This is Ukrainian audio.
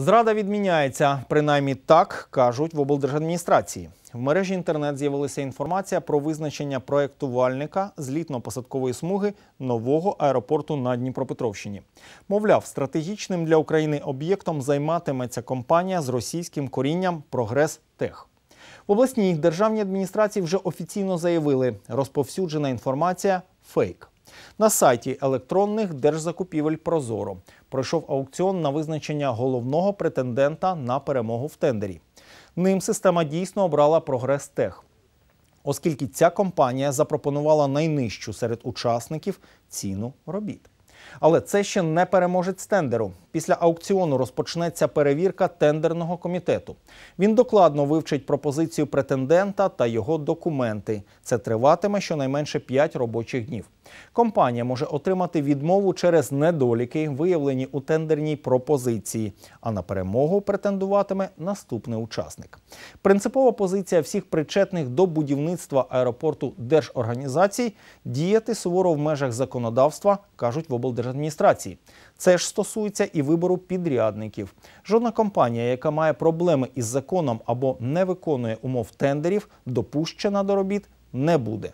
Зрада відміняється, принаймні так кажуть в облдержадміністрації. В мережі інтернет з'явилася інформація про визначення проєктувальника злітно-посадкової смуги нового аеропорту на Дніпропетровщині. Мовляв, стратегічним для України об'єктом займатиметься компанія з російським корінням Прогрес Тех. В обласній державній адміністрації вже офіційно заявили, розповсюджена інформація фейк. На сайті електронних держзакупівель Прозоро пройшов аукціон на визначення головного претендента на перемогу в тендері. Ним система дійсно обрала прогрес Тех. Оскільки ця компанія запропонувала найнижчу серед учасників ціну робіт. Але це ще не переможець тендеру. Після аукціону розпочнеться перевірка тендерного комітету. Він докладно вивчить пропозицію претендента та його документи. Це триватиме щонайменше 5 робочих днів. Компанія може отримати відмову через недоліки, виявлені у тендерній пропозиції. А на перемогу претендуватиме наступний учасник. Принципова позиція всіх причетних до будівництва аеропорту держорганізацій діяти суворо в межах законодавства, кажуть в облдержаві облдержадміністрації. Це ж стосується і вибору підрядників. Жодна компанія, яка має проблеми із законом або не виконує умов тендерів, допущена до робіт не буде.